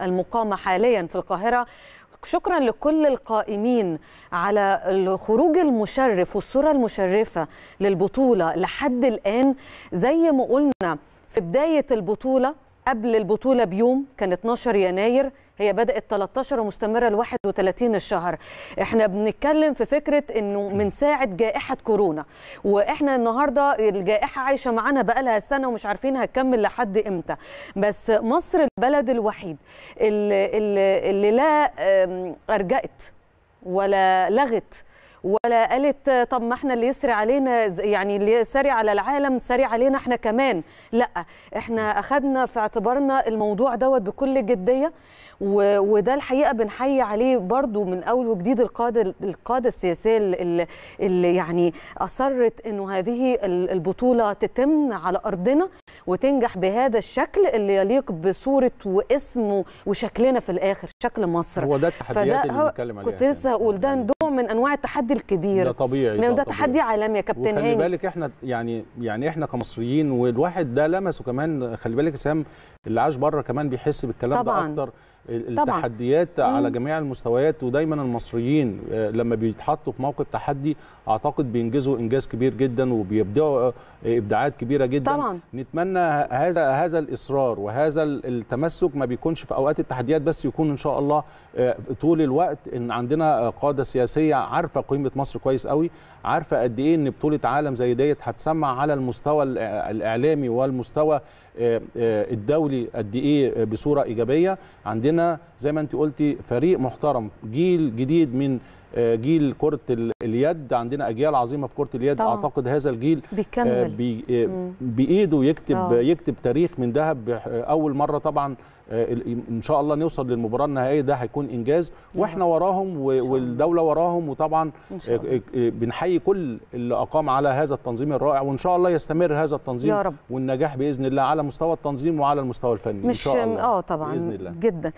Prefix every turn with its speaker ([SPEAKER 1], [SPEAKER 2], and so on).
[SPEAKER 1] المقامة حاليا في القاهرة شكرا لكل القائمين على الخروج المشرف والصورة المشرفة للبطولة لحد الآن زي ما قلنا في بداية البطولة قبل البطولة بيوم كان 12 يناير هي بدأت 13 ومستمرة ل 31 الشهر احنا بنتكلم في فكرة انه من ساعة جائحة كورونا واحنا النهاردة الجائحة عايشة معانا بقالها سنة ومش عارفين هتكمل لحد امتى بس مصر البلد الوحيد اللي, اللي لا ارجأت ولا لغت ولا قالت طب ما احنا اللي يسري علينا يعني اللي يسري على العالم ساري علينا احنا كمان لا احنا اخذنا في اعتبارنا الموضوع دوت بكل جديه وده الحقيقه بنحيي عليه برضو من اول وجديد القاده القاده السياسيه اللي, اللي يعني اصرت انه هذه البطوله تتم على ارضنا وتنجح بهذا الشكل اللي يليق بصوره واسم وشكلنا في الاخر شكل مصر هو ده التحديات اللي بنتكلم عليها كنت لسه هقول ده يعني نوع من انواع التحدي التحدي الكبير ده طبيعي لان ده تحدي عالمي يا كابتن هاني خلي بالك
[SPEAKER 2] احنا يعني يعني احنا كمصريين والواحد ده لمسه كمان خلي بالك سام اللي عاش بره كمان بيحس بالكلام طبعاً. ده اكتر التحديات طبعا. على جميع المستويات ودايما المصريين آه، لما بيتحطوا في موقف تحدي اعتقد بينجزوا انجاز كبير جدا وبيبدعوا آه، ابداعات كبيره جدا طبعا. نتمنى هذا هذا الاصرار وهذا التمسك ما بيكونش في اوقات التحديات بس يكون ان شاء الله آه، طول الوقت ان عندنا قاده سياسيه عارفه قيمه كلمه مصر كويس قوي عارفه قد ايه ان بطوله عالم زي ديت هتسمع على المستوى الاعلامي والمستوى آه، آه، الدولي قد ايه بصوره ايجابيه عندنا زي ما انت قلتي فريق محترم جيل جديد من آه، جيل كره اليد عندنا اجيال عظيمه في كره اليد طبعا. اعتقد هذا الجيل آه، بيكمل بي آه، بايده يكتب أوه. يكتب تاريخ من ذهب اول مره طبعا ان شاء الله نوصل للمباراه النهائيه ده هيكون انجاز نعم. واحنا وراهم والدوله وراهم وطبعا بنحيي كل اللي اقام على هذا التنظيم الرائع وان شاء الله يستمر هذا التنظيم يا رب. والنجاح باذن الله على مستوى التنظيم وعلى المستوى الفني مش ان شاء الله اه طبعا باذن الله
[SPEAKER 1] جدا